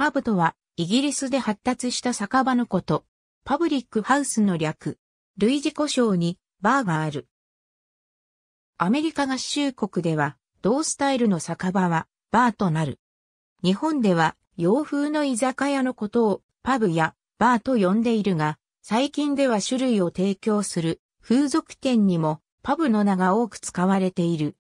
パブとは、イギリスで発達した酒場のこと。パブリックハウスの略。類似故障に、バーがある。アメリカ合衆国では、同スタイルの酒場は、バーとなる。日本では、洋風の居酒屋のことを、パブや、バーと呼んでいるが、最近では種類を提供する、風俗店にも、パブの名が多く使われている。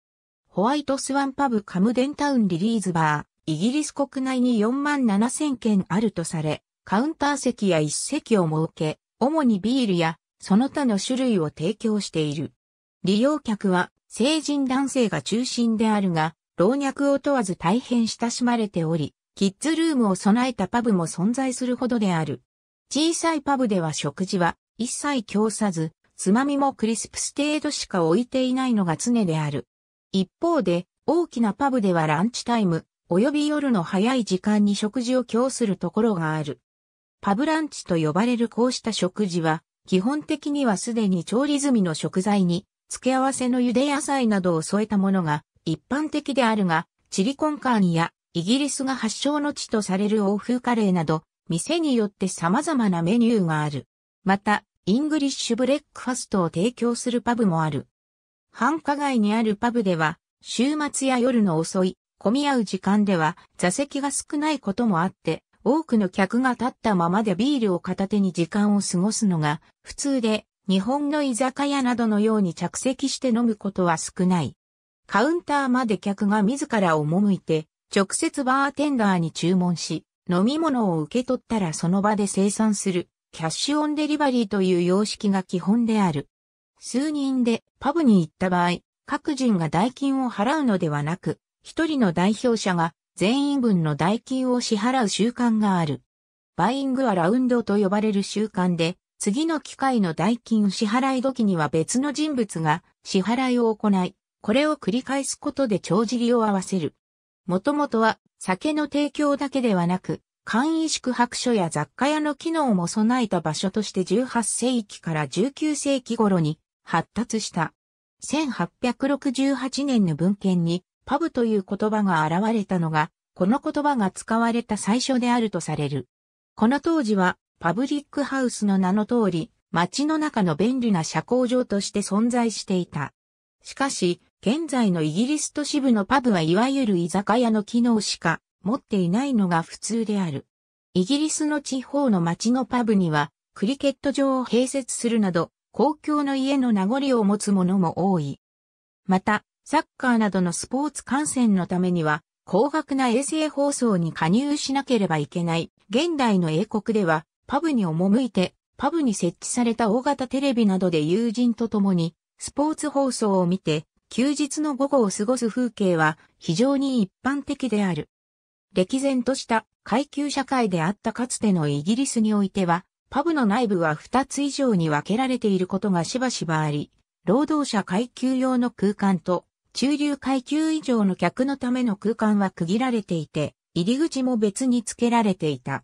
ホワイトスワンパブカムデンタウンリリーズバー、イギリス国内に4万7千件あるとされ、カウンター席や一席を設け、主にビールやその他の種類を提供している。利用客は成人男性が中心であるが、老若を問わず大変親しまれており、キッズルームを備えたパブも存在するほどである。小さいパブでは食事は一切供さず、つまみもクリスプス程度しか置いていないのが常である。一方で、大きなパブではランチタイム、及び夜の早い時間に食事を供するところがある。パブランチと呼ばれるこうした食事は、基本的にはすでに調理済みの食材に、付け合わせの茹で野菜などを添えたものが一般的であるが、チリコンカーニやイギリスが発祥の地とされる欧風カレーなど、店によって様々なメニューがある。また、イングリッシュブレックファストを提供するパブもある。繁華街にあるパブでは、週末や夜の遅い混み合う時間では座席が少ないこともあって、多くの客が立ったままでビールを片手に時間を過ごすのが普通で、日本の居酒屋などのように着席して飲むことは少ない。カウンターまで客が自ら赴いて、直接バーテンダーに注文し、飲み物を受け取ったらその場で生産する、キャッシュオンデリバリーという様式が基本である。数人でパブに行った場合、各人が代金を払うのではなく、一人の代表者が全員分の代金を支払う習慣がある。バイングはラウンドと呼ばれる習慣で、次の機会の代金支払い時には別の人物が支払いを行い、これを繰り返すことで帳尻を合わせる。もともとは酒の提供だけではなく、簡易宿泊所や雑貨屋の機能も備えた場所として18世紀から19世紀頃に発達した。1868年の文献にパブという言葉が現れたのが、この言葉が使われた最初であるとされる。この当時は、パブリックハウスの名の通り、街の中の便利な社交場として存在していた。しかし、現在のイギリス都市部のパブはいわゆる居酒屋の機能しか持っていないのが普通である。イギリスの地方の街のパブには、クリケット場を併設するなど、公共の家の名残を持つ者も多い。また、サッカーなどのスポーツ観戦のためには、高額な衛星放送に加入しなければいけない。現代の英国では、パブに赴いて、パブに設置された大型テレビなどで友人と共に、スポーツ放送を見て、休日の午後を過ごす風景は非常に一般的である。歴然とした階級社会であったかつてのイギリスにおいては、パブの内部は2つ以上に分けられていることがしばしばあり、労働者階級用の空間と中流階級以上の客のための空間は区切られていて、入り口も別に付けられていた。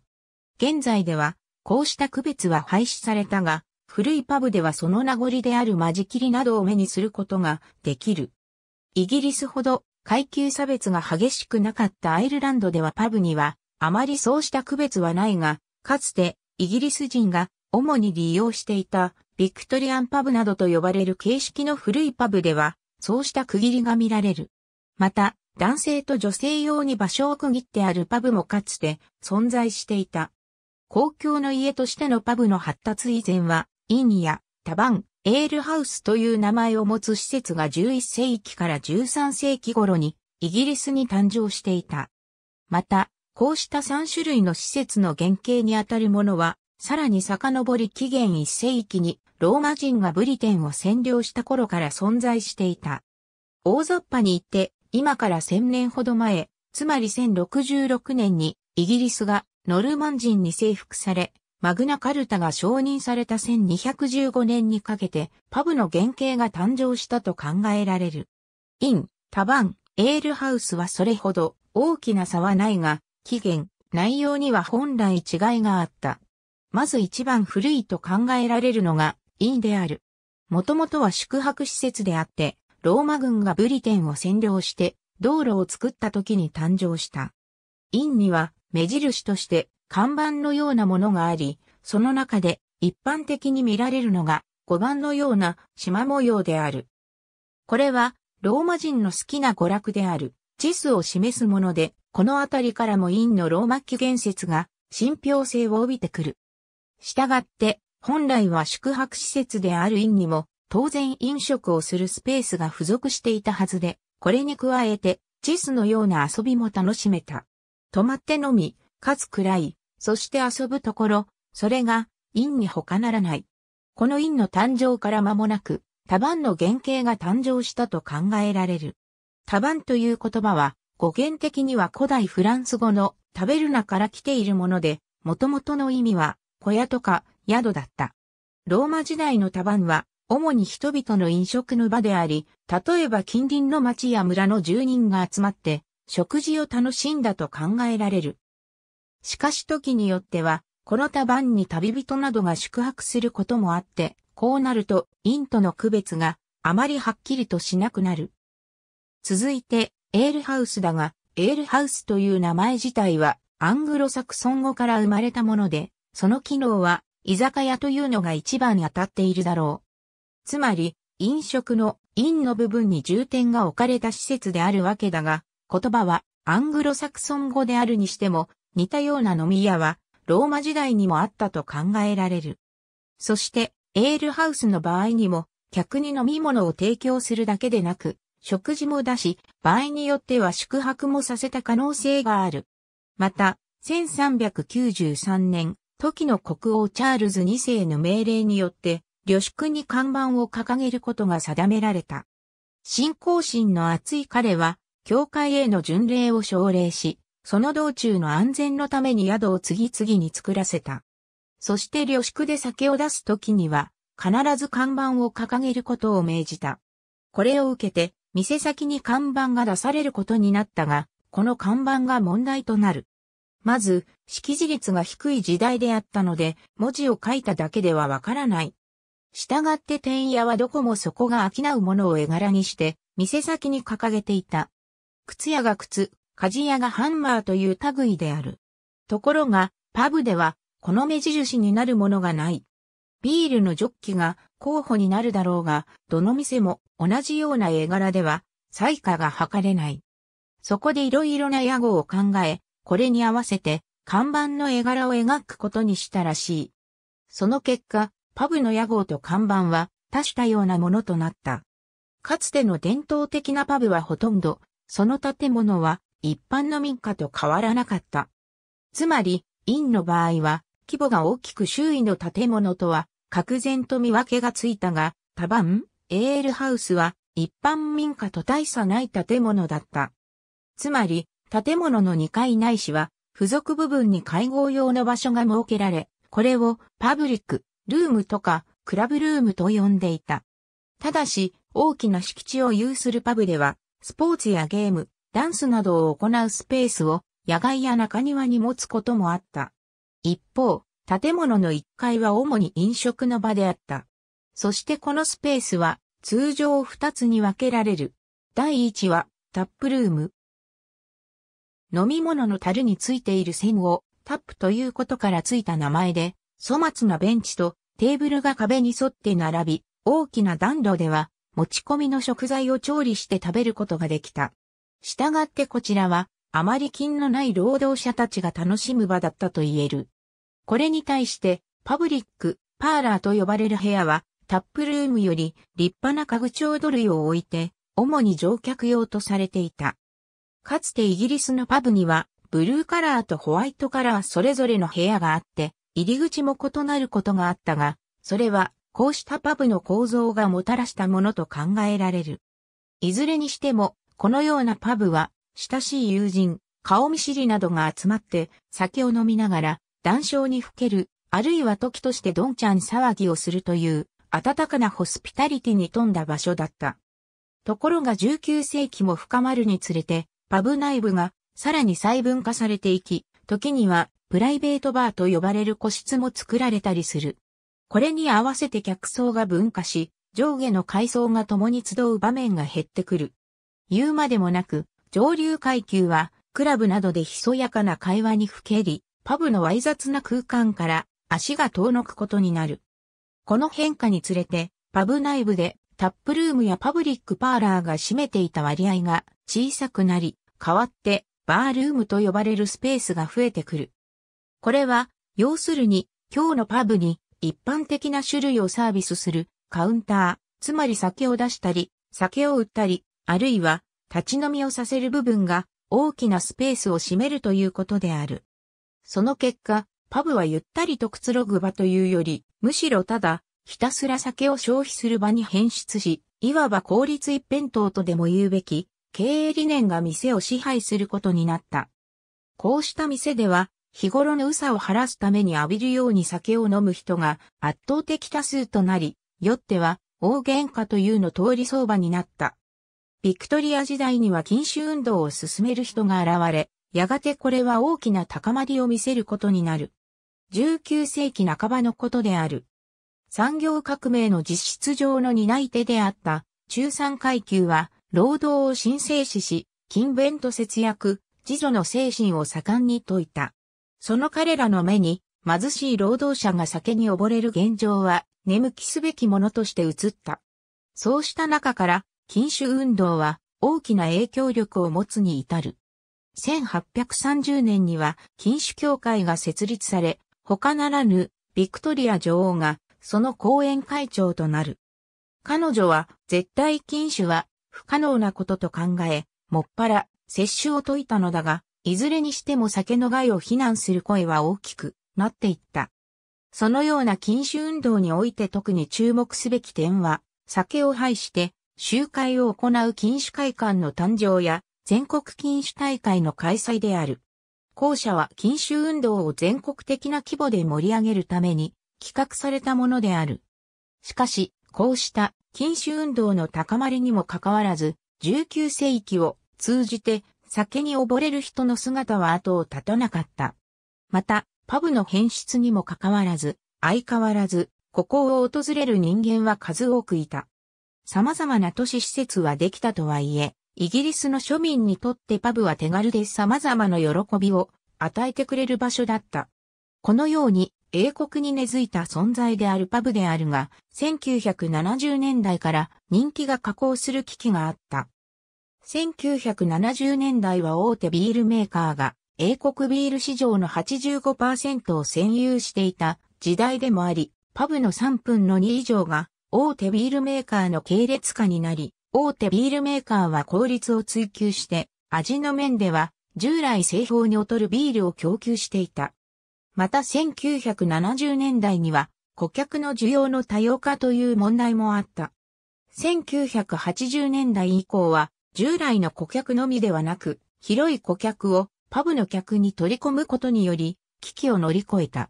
現在では、こうした区別は廃止されたが、古いパブではその名残である間仕切りなどを目にすることができる。イギリスほど階級差別が激しくなかったアイルランドではパブにはあまりそうした区別はないが、かつてイギリス人が主に利用していたビクトリアンパブなどと呼ばれる形式の古いパブではそうした区切りが見られる。また、男性と女性用に場所を区切ってあるパブもかつて存在していた。公共の家としてのパブの発達以前は、インやタバン、エールハウスという名前を持つ施設が11世紀から13世紀頃にイギリスに誕生していた。また、こうした3種類の施設の原型にあたるものは、さらに遡り期限1世紀にローマ人がブリテンを占領した頃から存在していた。大雑把に言って、今から1000年ほど前、つまり1066年にイギリスがノルマン人に征服され、マグナカルタが承認された1215年にかけてパブの原型が誕生したと考えられる。イン、タバン、エールハウスはそれほど大きな差はないが、起源、内容には本来違いがあった。まず一番古いと考えられるのが院である。もともとは宿泊施設であって、ローマ軍がブリテンを占領して道路を作った時に誕生した。院には目印として看板のようなものがあり、その中で一般的に見られるのが碁番のような縞模様である。これはローマ人の好きな娯楽である地図を示すもので、この辺りからも院のローマ記源説が信憑性を帯びてくる。したがって、本来は宿泊施設である院にも、当然飲食をするスペースが付属していたはずで、これに加えて、チェスのような遊びも楽しめた。泊まって飲み、かつ暗い、そして遊ぶところ、それが、院に他ならない。この院の誕生から間もなく、多番の原型が誕生したと考えられる。多番という言葉は、語源的には古代フランス語の食べるなから来ているもので、もともとの意味は小屋とか宿だった。ローマ時代のタバンは、主に人々の飲食の場であり、例えば近隣の町や村の住人が集まって、食事を楽しんだと考えられる。しかし時によっては、このタバンに旅人などが宿泊することもあって、こうなると、陰との区別があまりはっきりとしなくなる。続いて、エールハウスだが、エールハウスという名前自体は、アングロサクソン語から生まれたもので、その機能は、居酒屋というのが一番当たっているだろう。つまり、飲食の飲の部分に重点が置かれた施設であるわけだが、言葉はアングロサクソン語であるにしても、似たような飲み屋は、ローマ時代にもあったと考えられる。そして、エールハウスの場合にも、客に飲み物を提供するだけでなく、食事も出し、場合によっては宿泊もさせた可能性がある。また、1393年、時の国王チャールズ2世の命令によって、旅宿に看板を掲げることが定められた。信仰心の厚い彼は、教会への巡礼を奨励し、その道中の安全のために宿を次々に作らせた。そして旅宿で酒を出す時には、必ず看板を掲げることを命じた。これを受けて、店先に看板が出されることになったが、この看板が問題となる。まず、識字率が低い時代であったので、文字を書いただけではわからない。従って店屋はどこもそこが商うものを絵柄にして、店先に掲げていた。靴屋が靴、鍛冶屋がハンマーという類である。ところが、パブでは、この目印になるものがない。ビールのジョッキが候補になるだろうが、どの店も同じような絵柄では、彩価が測れない。そこでいろいろな屋号を考え、これに合わせて看板の絵柄を描くことにしたらしい。その結果、パブの屋号と看板は多種多様なものとなった。かつての伝統的なパブはほとんど、その建物は一般の民家と変わらなかった。つまり、院の場合は、規模が大きく周囲の建物とは、格然と見分けがついたが、多番、エールハウスは、一般民家と大差ない建物だった。つまり、建物の2階ないしは、付属部分に会合用の場所が設けられ、これをパブリック、ルームとか、クラブルームと呼んでいた。ただし、大きな敷地を有するパブでは、スポーツやゲーム、ダンスなどを行うスペースを野外や中庭に持つこともあった。一方、建物の1階は主に飲食の場であった。そしてこのスペースは通常2つに分けられる。第1はタップルーム、飲み物の樽についている線をタップということからついた名前で、粗末なベンチとテーブルが壁に沿って並び、大きな暖炉では持ち込みの食材を調理して食べることができた。したがってこちらは、あまり金のない労働者たちが楽しむ場だったと言える。これに対して、パブリック、パーラーと呼ばれる部屋は、タップルームより立派な家具調度類を置いて、主に乗客用とされていた。かつてイギリスのパブには、ブルーカラーとホワイトカラーそれぞれの部屋があって、入り口も異なることがあったが、それは、こうしたパブの構造がもたらしたものと考えられる。いずれにしても、このようなパブは、親しい友人、顔見知りなどが集まって、酒を飲みながら、談笑にふける、あるいは時としてどんちゃん騒ぎをするという、温かなホスピタリティに富んだ場所だった。ところが19世紀も深まるにつれて、パブ内部がさらに細分化されていき、時にはプライベートバーと呼ばれる個室も作られたりする。これに合わせて客層が分化し、上下の階層が共に集う場面が減ってくる。言うまでもなく、上流階級は、クラブなどでひそやかな会話にふけり、パブのわい雑な空間から足が遠のくことになる。この変化につれて、パブ内部でタップルームやパブリックパーラーが占めていた割合が小さくなり、代わって、バールームと呼ばれるスペースが増えてくる。これは、要するに、今日のパブに一般的な種類をサービスするカウンター、つまり酒を出したり、酒を売ったり、あるいは立ち飲みをさせる部分が大きなスペースを占めるということである。その結果、パブはゆったりとくつろぐ場というより、むしろただ、ひたすら酒を消費する場に変質し、いわば効率一辺倒とでも言うべき、経営理念が店を支配することになった。こうした店では、日頃の嘘さを晴らすために浴びるように酒を飲む人が圧倒的多数となり、よっては大喧嘩というの通り相場になった。ビクトリア時代には禁酒運動を進める人が現れ、やがてこれは大きな高まりを見せることになる。19世紀半ばのことである。産業革命の実質上の担い手であった中産階級は労働を申請しし、勤勉と節約、自助の精神を盛んに説いた。その彼らの目に、貧しい労働者が酒に溺れる現状は、眠気すべきものとして映った。そうした中から、禁酒運動は大きな影響力を持つに至る。1830年には禁酒協会が設立され、他ならぬビクトリア女王がその講演会長となる。彼女は絶対禁酒は不可能なことと考え、もっぱら、接種を解いたのだが、いずれにしても酒の害を非難する声は大きくなっていった。そのような禁酒運動において特に注目すべき点は、酒を廃して、集会を行う禁酒会館の誕生や、全国禁酒大会の開催である。後者は禁酒運動を全国的な規模で盛り上げるために、企画されたものである。しかし、こうした禁酒運動の高まりにもかかわらず、19世紀を通じて酒に溺れる人の姿は後を絶たなかった。また、パブの変質にもかかわらず、相変わらず、ここを訪れる人間は数多くいた。様々な都市施設はできたとはいえ、イギリスの庶民にとってパブは手軽で様々な喜びを与えてくれる場所だった。このように英国に根付いた存在であるパブであるが、1970年代から人気が下降する危機があった。1970年代は大手ビールメーカーが英国ビール市場の85%を占有していた時代でもあり、パブの3分の2以上が大手ビールメーカーの系列化になり、大手ビールメーカーは効率を追求して、味の面では従来製法に劣るビールを供給していた。また1970年代には顧客の需要の多様化という問題もあった。1980年代以降は従来の顧客のみではなく広い顧客をパブの客に取り込むことにより危機を乗り越えた。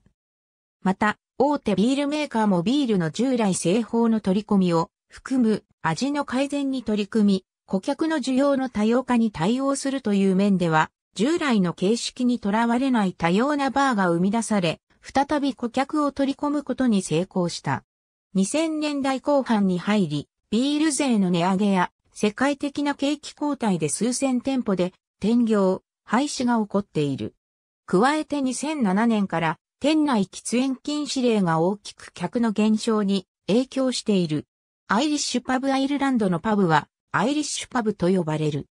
また大手ビールメーカーもビールの従来製法の取り込みを含む味の改善に取り組み顧客の需要の多様化に対応するという面では従来の形式にとらわれない多様なバーが生み出され、再び顧客を取り込むことに成功した。2000年代後半に入り、ビール税の値上げや世界的な景気後退で数千店舗で転業、廃止が起こっている。加えて2007年から店内喫煙禁止令が大きく客の減少に影響している。アイリッシュパブアイルランドのパブはアイリッシュパブと呼ばれる。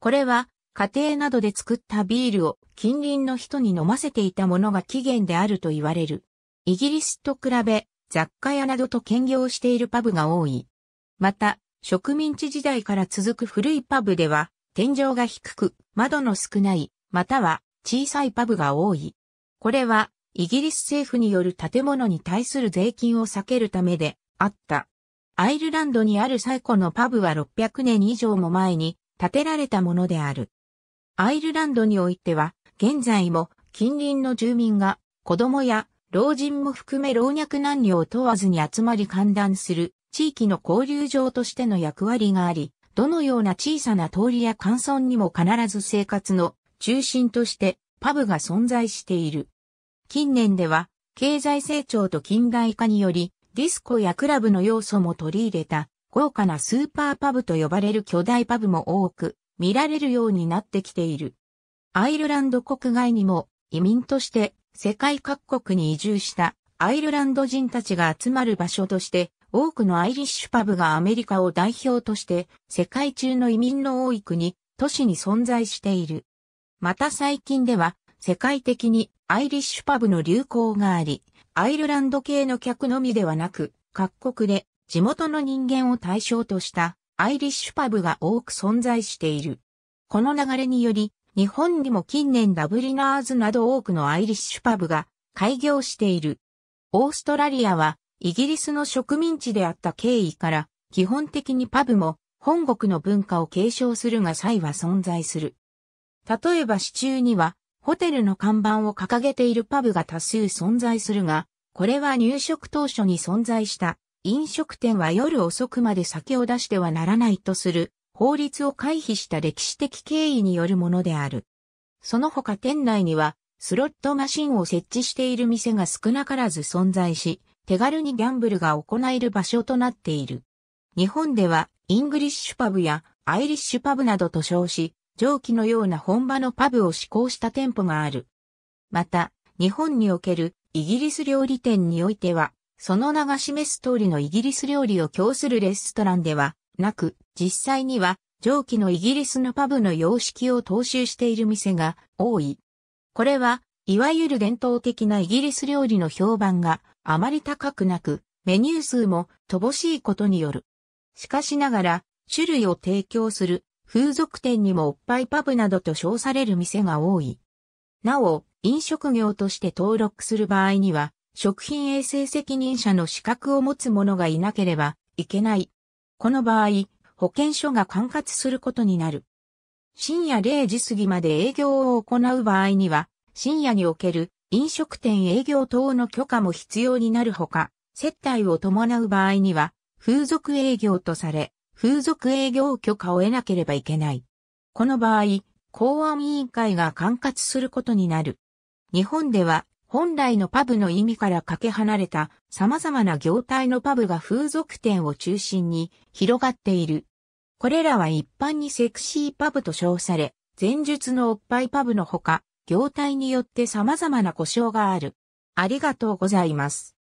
これは家庭などで作ったビールを近隣の人に飲ませていたものが起源であると言われる。イギリスと比べ、雑貨屋などと兼業しているパブが多い。また、植民地時代から続く古いパブでは、天井が低く、窓の少ない、または小さいパブが多い。これは、イギリス政府による建物に対する税金を避けるためであった。アイルランドにある最古のパブは600年以上も前に建てられたものである。アイルランドにおいては、現在も近隣の住民が子供や老人も含め老若男女を問わずに集まり観覧する地域の交流場としての役割があり、どのような小さな通りや乾村にも必ず生活の中心としてパブが存在している。近年では経済成長と近代化によりディスコやクラブの要素も取り入れた豪華なスーパーパブと呼ばれる巨大パブも多く見られるようになってきている。アイルランド国外にも移民として世界各国に移住したアイルランド人たちが集まる場所として多くのアイリッシュパブがアメリカを代表として世界中の移民の多い国、都市に存在している。また最近では世界的にアイリッシュパブの流行があり、アイルランド系の客のみではなく各国で地元の人間を対象としたアイリッシュパブが多く存在している。この流れにより、日本にも近年ダブリナーズなど多くのアイリッシュパブが開業している。オーストラリアはイギリスの植民地であった経緯から基本的にパブも本国の文化を継承するが際は存在する。例えば市中にはホテルの看板を掲げているパブが多数存在するが、これは入植当初に存在した飲食店は夜遅くまで酒を出してはならないとする法律を回避した歴史的経緯によるものである。その他店内にはスロットマシンを設置している店が少なからず存在し、手軽にギャンブルが行える場所となっている。日本ではイングリッシュパブやアイリッシュパブなどと称し、上記のような本場のパブを施行した店舗がある。また、日本におけるイギリス料理店においては、その名が示す通りのイギリス料理を供するレストランではなく、実際には上記のイギリスのパブの様式を踏襲している店が多い。これは、いわゆる伝統的なイギリス料理の評判があまり高くなく、メニュー数も乏しいことによる。しかしながら、種類を提供する風俗店にもおっぱいパブなどと称される店が多い。なお、飲食業として登録する場合には、食品衛生責任者の資格を持つ者がいなければいけない。この場合、保健所が管轄することになる。深夜0時過ぎまで営業を行う場合には、深夜における飲食店営業等の許可も必要になるほか、接待を伴う場合には、風俗営業とされ、風俗営業許可を得なければいけない。この場合、公安委員会が管轄することになる。日本では本来のパブの意味からかけ離れた様々な業態のパブが風俗店を中心に広がっている。これらは一般にセクシーパブと称され、前述のおっぱいパブのほか、業態によって様々な故障がある。ありがとうございます。